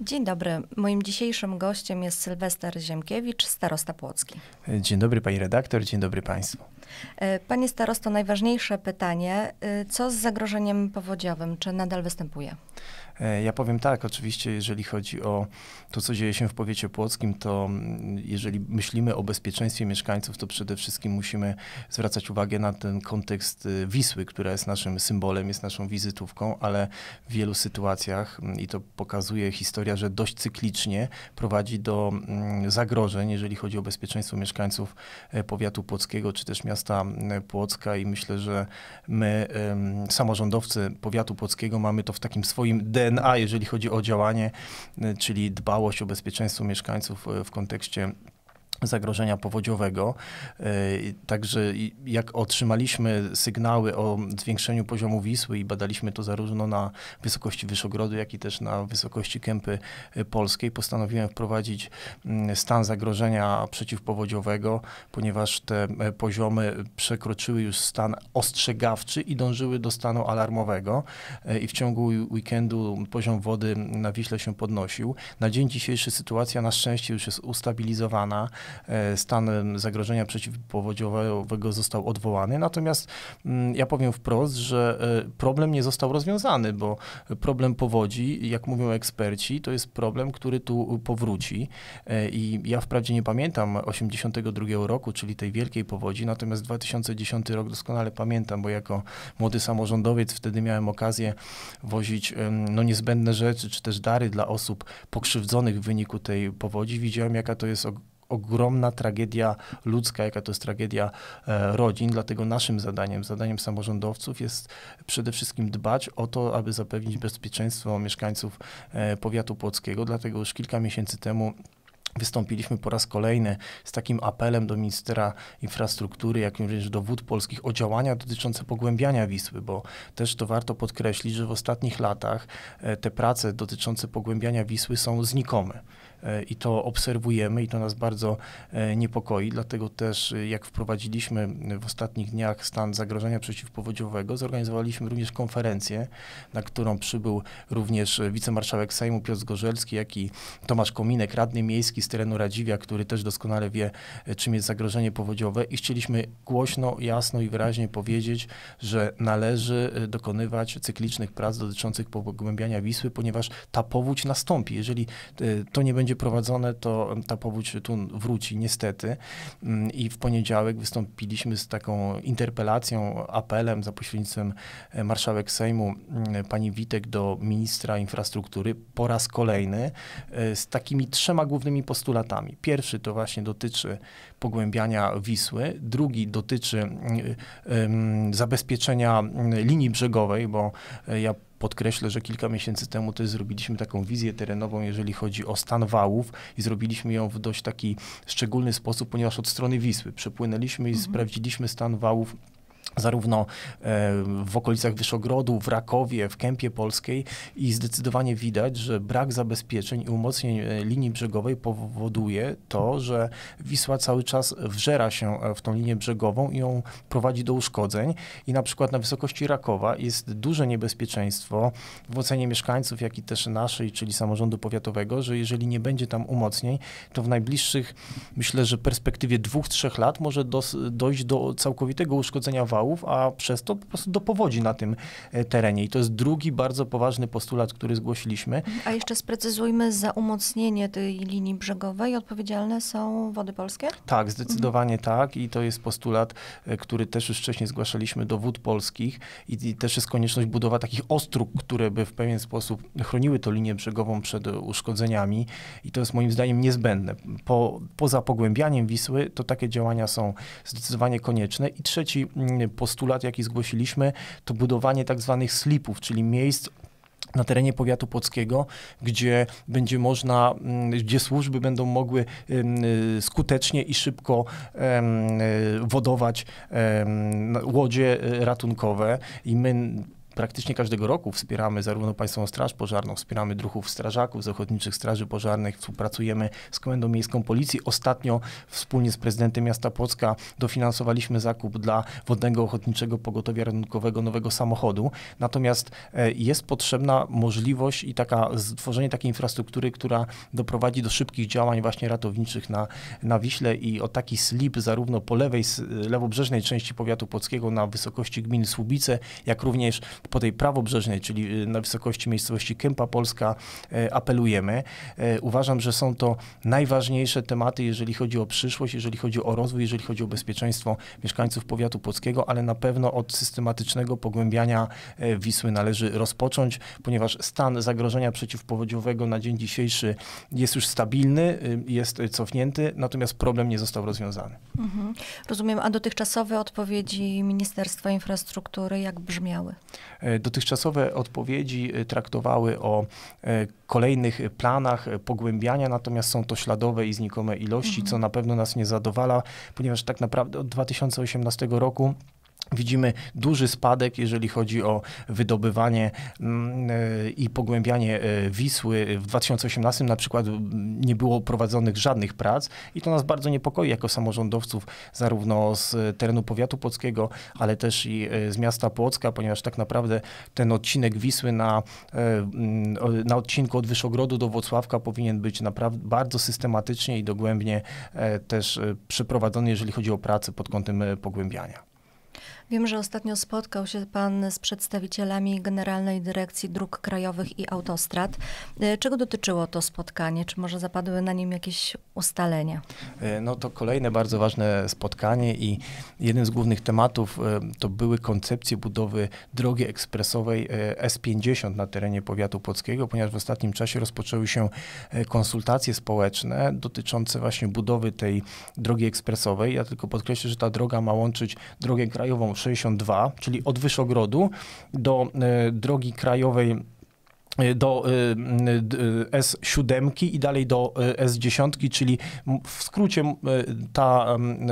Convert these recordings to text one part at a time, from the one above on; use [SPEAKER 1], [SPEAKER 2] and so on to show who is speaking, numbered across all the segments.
[SPEAKER 1] Dzień dobry. Moim dzisiejszym gościem jest Sylwester Ziemkiewicz, starosta Płocki.
[SPEAKER 2] Dzień dobry pani redaktor, dzień dobry państwu.
[SPEAKER 1] E, panie starosto, najważniejsze pytanie. E, co z zagrożeniem powodziowym? Czy nadal występuje?
[SPEAKER 2] E, ja powiem tak, oczywiście, jeżeli chodzi o to, co dzieje się w powiecie płockim, to mm, jeżeli myślimy o bezpieczeństwie mieszkańców, to przede wszystkim musimy zwracać uwagę na ten kontekst y, Wisły, która jest naszym symbolem, jest naszą wizytówką, ale w wielu sytuacjach, mm, i to pokazuje historia, że dość cyklicznie prowadzi do mm, zagrożeń, jeżeli chodzi o bezpieczeństwo mieszkańców e, powiatu płockiego, czy też miasta Płocka i myślę, że my, samorządowcy powiatu płockiego, mamy to w takim swoim swoim DNA, jeżeli chodzi o działanie, y, czyli dbałość o bezpieczeństwo mieszkańców y, w kontekście zagrożenia powodziowego. E, także jak otrzymaliśmy sygnały o zwiększeniu poziomu Wisły i badaliśmy to zarówno na wysokości Wyszogrodu, jak i też na wysokości Kępy e, Polskiej, postanowiłem wprowadzić mm, stan zagrożenia przeciwpowodziowego, ponieważ te e, poziomy przekroczyły już stan ostrzegawczy i dążyły do stanu alarmowego i w ciągu weekendu poziom wody na Wiśle się podnosił. Na dzień dzisiejszy sytuacja na szczęście już jest ustabilizowana. E, stan zagrożenia przeciwpowodziowego został odwołany. Natomiast mm, ja powiem wprost, że e, problem nie został rozwiązany, bo problem powodzi, jak mówią eksperci, to jest problem, który tu powróci. E, I ja wprawdzie nie pamiętam 82 roku, czyli tej wielkiej powodzi, natomiast 2010 rok doskonale pamiętam, bo jako młody samorządowiec wtedy miałem okazję wozić no, niezbędne rzeczy, czy też dary dla osób pokrzywdzonych w wyniku tej powodzi. Widziałem, jaka to jest ogromna tragedia ludzka, jaka to jest tragedia e, rodzin. Dlatego naszym zadaniem, zadaniem samorządowców jest przede wszystkim dbać o to, aby zapewnić bezpieczeństwo mieszkańców e, powiatu płockiego. Dlatego już kilka miesięcy temu Wystąpiliśmy po raz kolejny z takim apelem do ministra infrastruktury, jak również do wód polskich o działania dotyczące pogłębiania Wisły, bo też to warto podkreślić, że w ostatnich latach e, te prace dotyczące pogłębiania Wisły są znikome. E, i to obserwujemy i to nas bardzo e, niepokoi. Dlatego też, e, jak wprowadziliśmy w ostatnich dniach stan zagrożenia przeciwpowodziowego, zorganizowaliśmy również konferencję, na którą przybył również wicemarszałek Sejmu Piotr Gorzelski, jak i Tomasz Kominek, radny miejski z terenu Radziwia, który też doskonale wie, czym jest zagrożenie powodziowe i chcieliśmy głośno, jasno i wyraźnie powiedzieć, że należy dokonywać cyklicznych prac dotyczących pogłębiania Wisły, ponieważ ta powódź nastąpi. Jeżeli to nie będzie będzie prowadzone, to ta powódź tu wróci niestety. Mm, I w poniedziałek wystąpiliśmy z taką interpelacją, apelem za pośrednictwem e, marszałek Sejmu, mm, pani Witek do ministra infrastruktury po raz kolejny e, z takimi trzema głównymi postulatami. Pierwszy to właśnie dotyczy pogłębiania Wisły, drugi dotyczy mm, e, zabezpieczenia linii brzegowej, bo ja Podkreślę, że kilka miesięcy temu też zrobiliśmy taką wizję terenową, jeżeli chodzi o stan wałów i zrobiliśmy ją w dość taki szczególny sposób, ponieważ od strony Wisły przepłynęliśmy i mhm. sprawdziliśmy stan wałów zarówno e, w okolicach Wyszogrodu, w Rakowie, w Kępie Polskiej i zdecydowanie widać, że brak zabezpieczeń i umocnień e, linii brzegowej powoduje to, że Wisła cały czas wżera się e, w tą linię brzegową i ją prowadzi do uszkodzeń i na przykład na wysokości Rakowa jest duże niebezpieczeństwo w ocenie mieszkańców, jak i też naszej, czyli samorządu powiatowego, że jeżeli nie będzie tam umocnień, to w najbliższych, myślę, że perspektywie dwóch, trzech lat może dojść do całkowitego uszkodzenia wału a przez to po prostu do powodzi na tym e, terenie. I to jest drugi bardzo poważny postulat, który zgłosiliśmy.
[SPEAKER 1] A jeszcze sprecyzujmy, za umocnienie tej linii brzegowej odpowiedzialne są wody polskie? Tak, mhm. zdecydowanie
[SPEAKER 2] mhm. tak i to jest postulat, e, który też już wcześniej zgłaszaliśmy do wód polskich i, i też jest konieczność budowa takich ostróg, które by w pewien sposób chroniły tę linię brzegową przed e, uszkodzeniami i to jest moim zdaniem niezbędne. Po, poza pogłębianiem Wisły to takie działania są zdecydowanie konieczne. I trzeci mm, postulat, jaki zgłosiliśmy, to budowanie tak zwanych slipów, czyli miejsc na terenie powiatu płockiego, gdzie będzie można, mm, gdzie służby będą mogły mm, y, skutecznie i szybko y, wodować łodzie y, ratunkowe i my praktycznie każdego roku wspieramy zarówno Państwową Straż Pożarną, wspieramy druhów strażaków z Ochotniczych Straży Pożarnych, współpracujemy z Komendą Miejską Policji. Ostatnio wspólnie z prezydentem miasta Płocka dofinansowaliśmy zakup dla Wodnego Ochotniczego Pogotowia Ratunkowego nowego samochodu. Natomiast e, jest potrzebna możliwość i taka, stworzenie takiej infrastruktury, która doprowadzi do szybkich działań właśnie ratowniczych na, na Wiśle i o taki slip zarówno po lewej, lewobrzeżnej części powiatu płockiego na wysokości gminy Słubice, jak również po tej prawobrzeżnej, czyli y, na wysokości miejscowości Kępa Polska e, apelujemy. E, uważam, że są to najważniejsze tematy, jeżeli chodzi o przyszłość, jeżeli chodzi o rozwój, jeżeli chodzi o bezpieczeństwo mieszkańców powiatu płockiego, ale na pewno od systematycznego pogłębiania e, Wisły należy rozpocząć, ponieważ stan zagrożenia przeciwpowodziowego na dzień dzisiejszy jest już stabilny, y, jest cofnięty, natomiast problem nie został rozwiązany.
[SPEAKER 1] Mhm. Rozumiem, a dotychczasowe odpowiedzi Ministerstwa Infrastruktury jak brzmiały?
[SPEAKER 2] E, dotychczasowe odpowiedzi e, traktowały o e, kolejnych planach pogłębiania, natomiast są to śladowe i znikome ilości, mhm. co na pewno nas nie zadowala, ponieważ tak naprawdę od 2018 roku Widzimy duży spadek, jeżeli chodzi o wydobywanie mm, e, i pogłębianie e, Wisły. W 2018 na przykład nie było prowadzonych żadnych prac i to nas bardzo niepokoi jako samorządowców, zarówno z terenu powiatu płockiego, ale też i e, z miasta Płocka, ponieważ tak naprawdę ten odcinek Wisły na, na odcinku od Wyszogrodu do Włocławka powinien być naprawdę bardzo systematycznie i dogłębnie też przeprowadzony, jeżeli chodzi o pracę pod kątem
[SPEAKER 1] pogłębiania. Wiem, że ostatnio spotkał się Pan z przedstawicielami Generalnej Dyrekcji Dróg Krajowych i Autostrad. E, czego dotyczyło to spotkanie? Czy może zapadły na nim jakieś ustalenia?
[SPEAKER 2] E, no to kolejne bardzo ważne spotkanie i jeden z głównych tematów e, to były koncepcje budowy drogi ekspresowej S50 na terenie powiatu płockiego, ponieważ w ostatnim czasie rozpoczęły się konsultacje społeczne dotyczące właśnie budowy tej drogi ekspresowej. Ja tylko podkreślę, że ta droga ma łączyć drogę krajową 62, czyli od Wyszogrodu do e, drogi krajowej Y, do y, y, S7 i dalej do S10, czyli w skrócie ta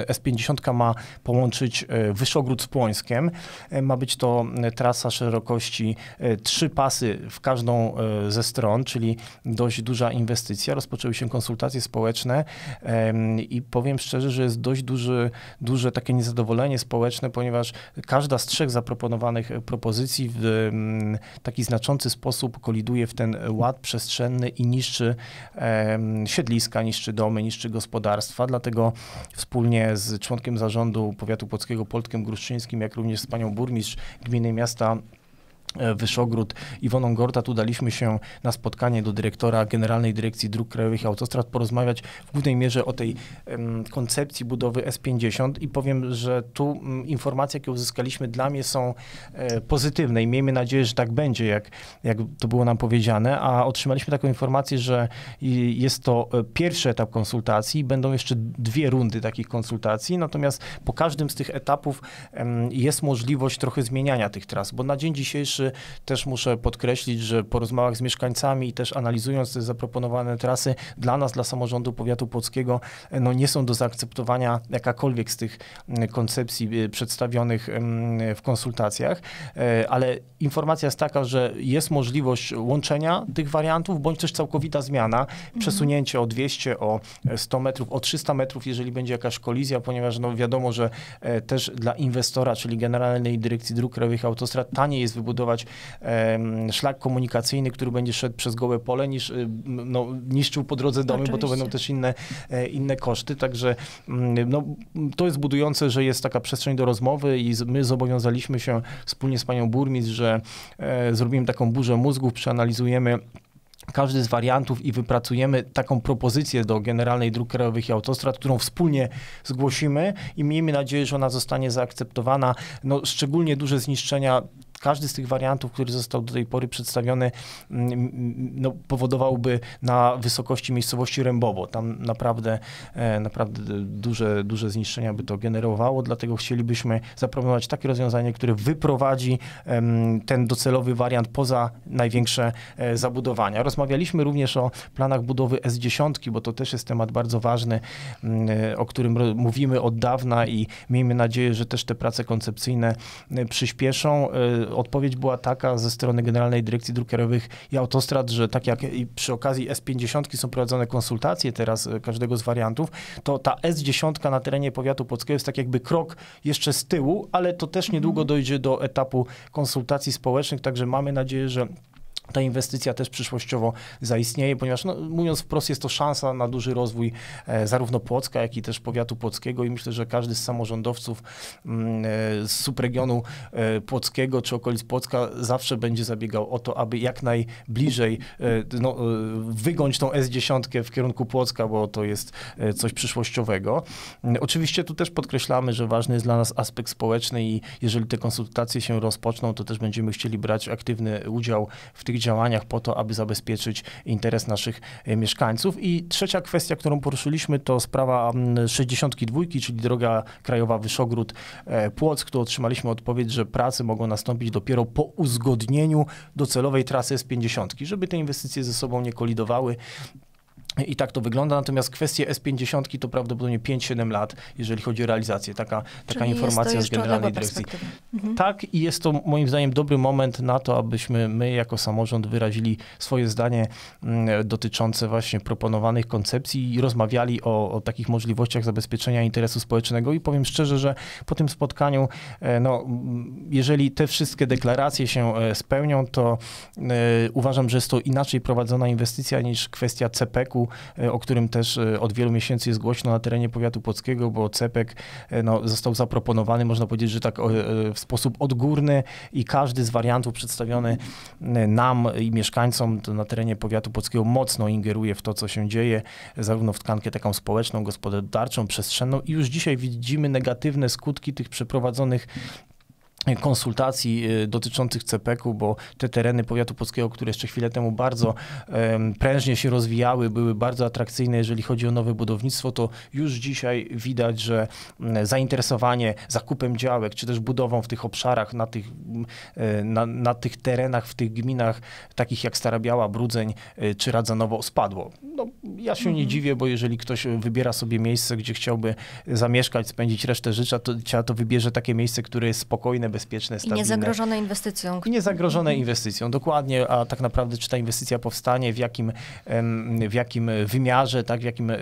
[SPEAKER 2] S50 ma połączyć Wyszogród z Płońskiem. E, ma być to trasa szerokości trzy pasy w każdą ze stron, czyli dość duża inwestycja. Rozpoczęły się konsultacje społeczne i powiem szczerze, że jest dość duży, duże takie niezadowolenie społeczne, ponieważ każda z trzech zaproponowanych propozycji w taki znaczący sposób w ten ład przestrzenny i niszczy siedliska, niszczy domy, niszczy gospodarstwa. Dlatego wspólnie z członkiem zarządu powiatu płockiego Poltkiem Gruszczyńskim, jak również z panią burmistrz gminy miasta E, Wyszogród Iwoną Tu udaliśmy się na spotkanie do dyrektora Generalnej Dyrekcji Dróg Krajowych i Autostrad porozmawiać w głównej mierze o tej um, koncepcji budowy S50 i powiem, że tu um, informacje, jakie uzyskaliśmy dla mnie są e, pozytywne i miejmy nadzieję, że tak będzie, jak, jak to było nam powiedziane, a otrzymaliśmy taką informację, że jest to e, pierwszy etap konsultacji, będą jeszcze dwie rundy takich konsultacji, natomiast po każdym z tych etapów um, jest możliwość trochę zmieniania tych tras, bo na dzień dzisiejszy rzeczy. Też muszę podkreślić, że po rozmowach z mieszkańcami i też analizując te zaproponowane trasy, dla nas, dla samorządu powiatu polskiego, e, no nie są do zaakceptowania jakakolwiek z tych koncepcji e, przedstawionych w konsultacjach, e, ale informacja jest taka, że jest możliwość łączenia tych wariantów, bądź też całkowita zmiana, mhm. przesunięcie o 200, o 100 metrów, o 300 metrów, jeżeli będzie jakaś kolizja, ponieważ no wiadomo, że też dla inwestora, czyli Generalnej Dyrekcji Dróg Krajowych Autostrad, taniej jest wybudować zbudować szlak komunikacyjny, który będzie szedł przez gołe pole, niż y, no, niszczył po drodze domy, Oczywiście. bo to będą też inne, e, inne koszty. Także mm, no, to jest budujące, że jest taka przestrzeń do rozmowy i my zobowiązaliśmy się wspólnie z panią burmistrz, że e, zrobimy taką burzę mózgów, przeanalizujemy każdy z wariantów i wypracujemy taką propozycję do Generalnej Dróg Krajowych i Autostrad, którą wspólnie zgłosimy i miejmy nadzieję, że ona zostanie zaakceptowana. No, szczególnie duże zniszczenia każdy z tych wariantów, który został do tej pory przedstawiony, mm, mm, no, powodowałby na wysokości miejscowości Rębowo. Tam naprawdę, e, naprawdę duże, duże zniszczenia by to generowało, dlatego chcielibyśmy zaproponować takie rozwiązanie, które wyprowadzi ten docelowy wariant poza największe e, zabudowania. Rozmawialiśmy również o planach budowy S10, bo to też jest temat bardzo ważny, mm, e, o którym mówimy od dawna i miejmy nadzieję, że też te prace koncepcyjne przyspieszą odpowiedź była taka ze strony Generalnej Dyrekcji Dróg Krajowych i Autostrad, że tak jak przy okazji S50 są prowadzone konsultacje teraz e, każdego z wariantów, to ta S10 na terenie powiatu płockiego jest tak jakby krok jeszcze z tyłu, ale to też niedługo mhm. dojdzie do etapu konsultacji społecznych, także mamy nadzieję, że ta inwestycja też przyszłościowo zaistnieje, ponieważ no, mówiąc wprost, jest to szansa na duży rozwój e, zarówno Płocka, jak i też powiatu płockiego i myślę, że każdy z samorządowców mm, e, z subregionu e, płockiego czy okolic Płocka zawsze będzie zabiegał o to, aby jak najbliżej no, wygąć tą S10 w kierunku Płocka, bo to jest coś przyszłościowego. Oczywiście tu też podkreślamy, że ważny jest dla nas aspekt społeczny i jeżeli te konsultacje się rozpoczną, to też będziemy chcieli brać aktywny udział w tych działaniach po to, aby zabezpieczyć interes naszych e, mieszkańców. I trzecia kwestia, którą poruszyliśmy, to sprawa 62, mm, czyli droga krajowa Wyszogród e, Płock, tu otrzymaliśmy odpowiedź, że prace mogą nastąpić dopiero po uzgodnieniu docelowej trasy z 50, żeby te inwestycje ze sobą nie kolidowały. I tak to wygląda, natomiast kwestie S50 to prawdopodobnie 5-7 lat, jeżeli chodzi o realizację. Taka, taka informacja z Generalnej Dyrekcji. Mhm. Tak, i jest to moim zdaniem dobry moment na to, abyśmy my jako samorząd wyrazili swoje zdanie mm, dotyczące właśnie proponowanych koncepcji i rozmawiali o, o takich możliwościach zabezpieczenia interesu społecznego. I powiem szczerze, że po tym spotkaniu, e, no, jeżeli te wszystkie deklaracje się e, spełnią, to e, uważam, że jest to inaczej prowadzona inwestycja niż kwestia CPK-u E, o którym też e, od wielu miesięcy jest głośno na terenie powiatu płockiego, bo CEPEK e, no, został zaproponowany, można powiedzieć, że tak w sposób odgórny i każdy z wariantów przedstawiony nam i mieszkańcom na terenie powiatu płockiego mocno ingeruje w to, co się dzieje, zarówno w tkankę taką społeczną, gospodarczą, przestrzenną i już dzisiaj widzimy negatywne skutki tych przeprowadzonych konsultacji y, dotyczących CPK-u, bo te tereny powiatu polskiego, które jeszcze chwilę temu bardzo prężnie się rozwijały, były bardzo atrakcyjne, jeżeli chodzi o nowe budownictwo, to już dzisiaj widać, że zainteresowanie zakupem działek, czy też budową w tych obszarach, na tych, e, na, na tych terenach, w tych gminach, takich jak Stara Biała, Brudzeń e, czy Radzanowo spadło. No, ja się nie mhm. dziwię, bo jeżeli ktoś e, wybiera sobie miejsce, gdzie chciałby zamieszkać, spędzić resztę życia, to, to wybierze takie miejsce, które jest spokojne, bezpieczne, stabilne. I niezagrożone
[SPEAKER 1] inwestycją. I niezagrożone mhm.
[SPEAKER 2] inwestycją, dokładnie, a tak naprawdę czy ta inwestycja powstanie, w jakim, w jakim e, wymiarze, tak, w jakim, e,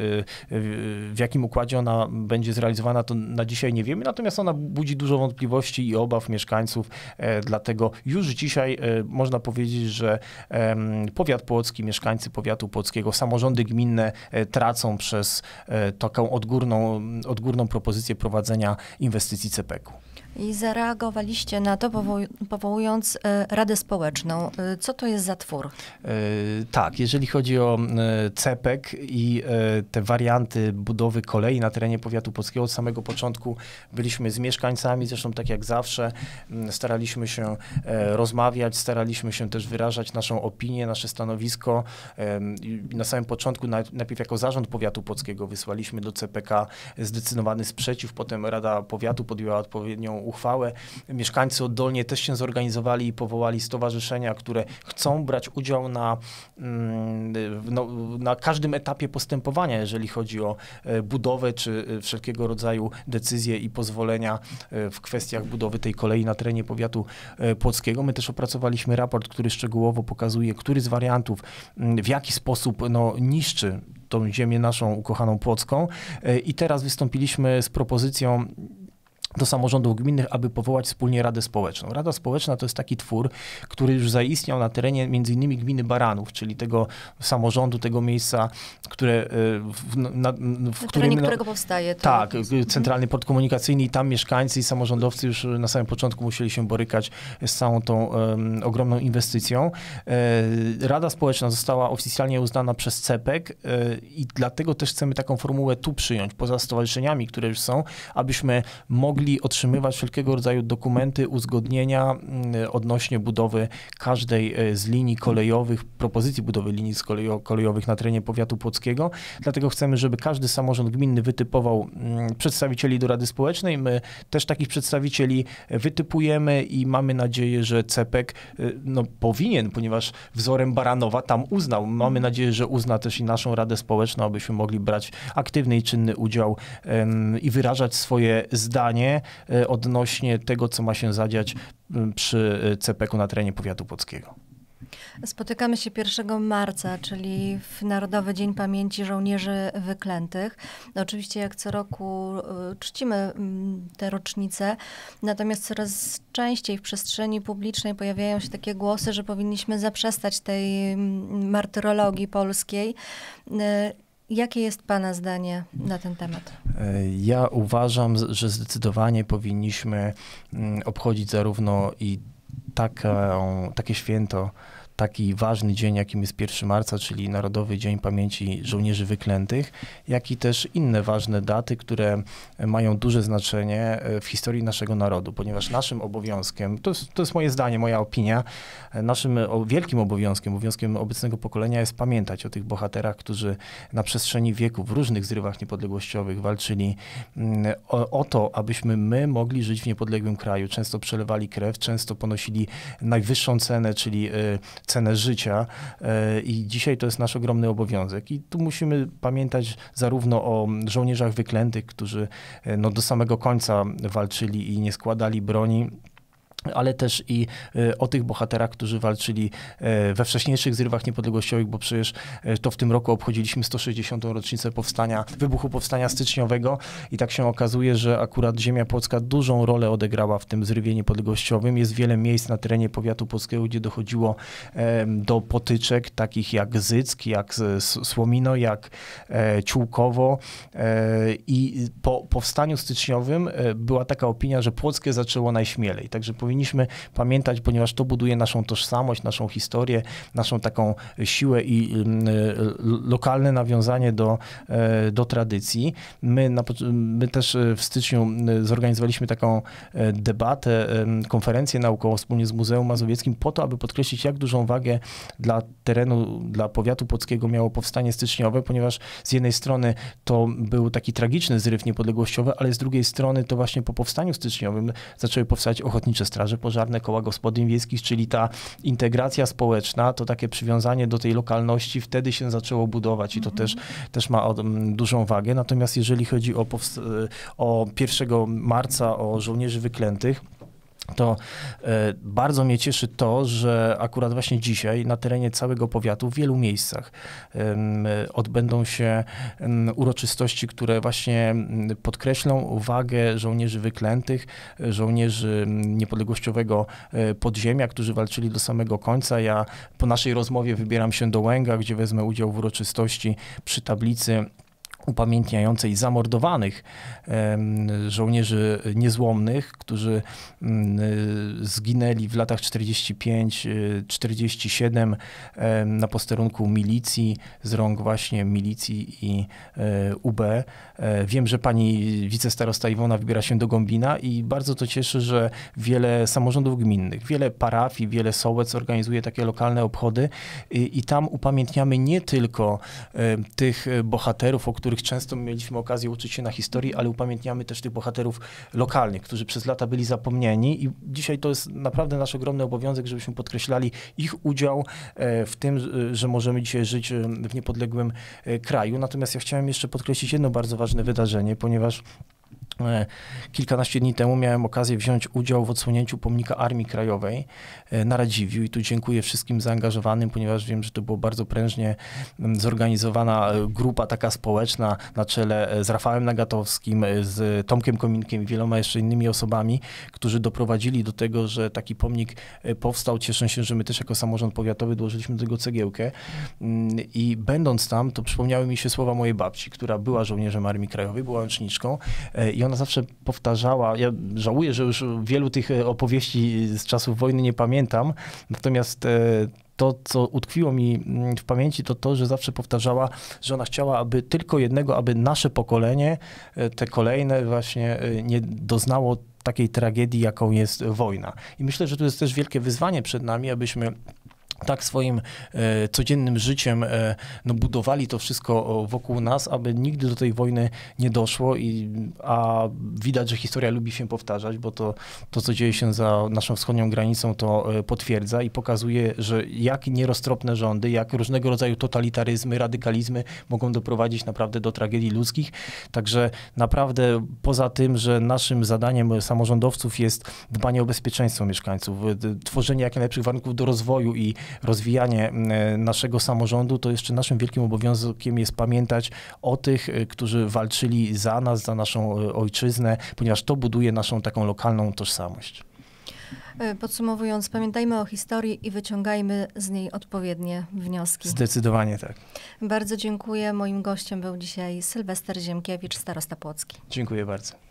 [SPEAKER 2] w jakim układzie ona będzie zrealizowana, to na dzisiaj nie wiemy, natomiast ona budzi dużo wątpliwości i obaw mieszkańców, dlatego już dzisiaj można powiedzieć, że powiat płocki, mieszkańcy powiatu płockiego, samorządy gminy, gminne e, tracą przez e, taką odgórną, odgórną propozycję prowadzenia inwestycji CPK-u. E
[SPEAKER 1] I zareagowaliście na to, powołując Radę Społeczną. Co to jest za twór?
[SPEAKER 2] Tak, jeżeli chodzi o CEPEK i te warianty budowy kolei na terenie powiatu polskiego, od samego początku byliśmy z mieszkańcami, zresztą tak jak zawsze, staraliśmy się rozmawiać, staraliśmy się też wyrażać naszą opinię, nasze stanowisko. Na samym początku najpierw jako zarząd powiatu płockiego wysłaliśmy do CPK zdecydowany sprzeciw, potem Rada Powiatu podjęła odpowiednią uchwałę. Mieszkańcy oddolnie też się zorganizowali i powołali stowarzyszenia, które chcą brać udział na, mm, no, na każdym etapie postępowania, jeżeli chodzi o e, budowę czy e, wszelkiego rodzaju decyzje i pozwolenia e, w kwestiach budowy tej kolei na terenie powiatu płockiego. My też opracowaliśmy raport, który szczegółowo pokazuje, który z wariantów w jaki sposób no, niszczy niszczy tą ziemię naszą ukochaną płocką. E, I teraz wystąpiliśmy z propozycją do samorządów gminnych, aby powołać wspólnie Radę Społeczną. Rada Społeczna to jest taki twór, który już zaistniał na terenie m.in. gminy Baranów, czyli tego samorządu, tego miejsca, które, e, w, na, w którym... którego powstaje.
[SPEAKER 1] Tak, jest... Centralny
[SPEAKER 2] Port Komunikacyjny i tam mieszkańcy i samorządowcy już na samym początku musieli się borykać z całą tą um, ogromną inwestycją. E, Rada Społeczna została oficjalnie uznana przez CEPEK i dlatego też chcemy taką formułę tu przyjąć, poza stowarzyszeniami, które już są, abyśmy mogli mogli otrzymywać wszelkiego rodzaju dokumenty, uzgodnienia mm, odnośnie budowy każdej e, z linii kolejowych, propozycji budowy linii kolejowych na terenie powiatu płockiego. Dlatego chcemy, żeby każdy samorząd gminny wytypował mm, przedstawicieli do Rady Społecznej. My też takich przedstawicieli e, wytypujemy i mamy nadzieję, że CEPEK e, no, powinien, ponieważ wzorem Baranowa tam uznał. Mamy nadzieję, że uzna też i naszą Radę Społeczną, abyśmy mogli brać aktywny i czynny udział i wyrażać swoje zdanie E, odnośnie tego, co ma się zadziać przy e, CPK-u na terenie powiatu płockiego.
[SPEAKER 1] Spotykamy się 1 marca, czyli w Narodowy Dzień Pamięci Żołnierzy Wyklętych. No oczywiście jak co roku e, czcimy te rocznice, natomiast coraz częściej w przestrzeni publicznej pojawiają się takie głosy, że powinniśmy zaprzestać tej martyrologii polskiej Jakie jest Pana zdanie na ten temat?
[SPEAKER 2] E, ja uważam, że zdecydowanie powinniśmy mm, obchodzić zarówno i taką, takie święto, taki ważny dzień, jakim jest 1 marca, czyli Narodowy Dzień Pamięci Żołnierzy Wyklętych, jak i też inne ważne daty, które mają duże znaczenie e, w historii naszego narodu, ponieważ naszym obowiązkiem, to jest, to jest moje zdanie, moja opinia, e, naszym wielkim obowiązkiem, obowiązkiem obecnego pokolenia jest pamiętać o tych bohaterach, którzy na przestrzeni wieku w różnych zrywach niepodległościowych walczyli mm, o, o to, abyśmy my mogli żyć w niepodległym kraju. Często przelewali krew, często ponosili najwyższą cenę, czyli e, cenę życia e, i dzisiaj to jest nasz ogromny obowiązek. I tu musimy pamiętać zarówno o żołnierzach wyklętych, którzy e, no, do samego końca walczyli i nie składali broni, ale też i e, o tych bohaterach, którzy walczyli e, we wcześniejszych zrywach niepodległościowych, bo przecież e, to w tym roku obchodziliśmy 160. rocznicę powstania, wybuchu powstania styczniowego i tak się okazuje, że akurat ziemia polska dużą rolę odegrała w tym zrywie niepodległościowym. Jest wiele miejsc na terenie powiatu polskiego, gdzie dochodziło do potyczek takich jak Zyck, jak Słomino, jak Ciłkowo i po powstaniu styczniowym była taka opinia, że płockie zaczęło najśmielej, także powinien powinniśmy pamiętać, ponieważ to buduje naszą tożsamość, naszą historię, naszą taką siłę i y, y, lokalne nawiązanie do, e, do tradycji. My, na, my też e, w styczniu e, zorganizowaliśmy taką debatę, konferencję naukową wspólnie z Muzeum Mazowieckim po to, aby podkreślić, jak dużą wagę dla terenu, dla powiatu płockiego miało powstanie styczniowe, ponieważ z jednej strony to był taki tragiczny zryw niepodległościowy, ale z drugiej strony to właśnie po powstaniu styczniowym zaczęły powstać ochotnicze straże straże pożarne, koła gospodyń wiejskich, czyli ta integracja społeczna, to takie przywiązanie do tej lokalności wtedy się zaczęło budować i to mhm. też, też ma mm, dużą wagę. Natomiast jeżeli chodzi o, y, o 1 marca o żołnierzy wyklętych, to e, bardzo mnie cieszy to, że akurat właśnie dzisiaj na terenie całego powiatu w wielu miejscach odbędą się uroczystości, które właśnie podkreślą wagę żołnierzy wyklętych, żołnierzy niepodległościowego e, podziemia, którzy walczyli do samego końca. Ja po naszej rozmowie wybieram się do Łęga, gdzie wezmę udział w uroczystości przy tablicy upamiętniającej zamordowanych żołnierzy niezłomnych, którzy mm, y, zginęli w latach 45-47 y, na posterunku milicji, z rąk właśnie milicji i e, UB. E, wiem, że pani wicestarosta Iwona wybiera się do Gąbina i bardzo to cieszy, że wiele samorządów gminnych, wiele parafii, wiele sołec organizuje takie lokalne obchody i, i tam upamiętniamy nie tylko e, tych bohaterów, o których których często mieliśmy okazję uczyć się na historii, ale upamiętniamy też tych bohaterów lokalnych, którzy przez lata byli zapomnieni i dzisiaj to jest naprawdę nasz ogromny obowiązek, żebyśmy podkreślali ich udział e, w tym, e, że możemy dzisiaj żyć e, w niepodległym kraju. Natomiast ja chciałem jeszcze podkreślić jedno bardzo ważne wydarzenie, ponieważ E, kilkanaście dni temu miałem okazję wziąć udział w odsłonięciu pomnika Armii Krajowej e, na Radziwiu i tu dziękuję wszystkim zaangażowanym, ponieważ wiem, że to była bardzo prężnie zorganizowana e, grupa taka społeczna na czele z Rafałem Nagatowskim, z Tomkiem Kominkiem i wieloma jeszcze innymi osobami, którzy doprowadzili do tego, że taki pomnik powstał. Cieszę się, że my też jako samorząd powiatowy dołożyliśmy do tego cegiełkę mm, i będąc tam, to przypomniały mi się słowa mojej babci, która była żołnierzem Armii Krajowej, była łączniczką i ona zawsze powtarzała, ja żałuję, że już wielu tych e, opowieści z czasów wojny nie pamiętam, natomiast e, to, co utkwiło mi mm, w pamięci, to to, że zawsze powtarzała, że ona chciała, aby tylko jednego, aby nasze pokolenie, e, te kolejne właśnie nie doznało takiej tragedii, jaką jest wojna. I myślę, że tu jest też wielkie wyzwanie przed nami, abyśmy tak swoim e, codziennym życiem e, no, budowali to wszystko wokół nas, aby nigdy do tej wojny nie doszło, i, a widać, że historia lubi się powtarzać, bo to, to co dzieje się za naszą wschodnią granicą, to e, potwierdza i pokazuje, że jak nieroztropne rządy, jak różnego rodzaju totalitaryzmy, radykalizmy mogą doprowadzić naprawdę do tragedii ludzkich. Także naprawdę poza tym, że naszym zadaniem samorządowców jest dbanie o bezpieczeństwo mieszkańców, tworzenie jak najlepszych warunków do rozwoju i rozwijanie naszego samorządu, to jeszcze naszym wielkim obowiązkiem jest pamiętać o tych, e, którzy walczyli za nas, za naszą e, ojczyznę, ponieważ to buduje naszą taką lokalną tożsamość.
[SPEAKER 1] E, podsumowując, pamiętajmy o historii i wyciągajmy z niej odpowiednie wnioski. Zdecydowanie tak. Bardzo dziękuję. Moim gościem był dzisiaj Sylwester Ziemkiewicz, starosta Płocki.
[SPEAKER 2] Dziękuję bardzo.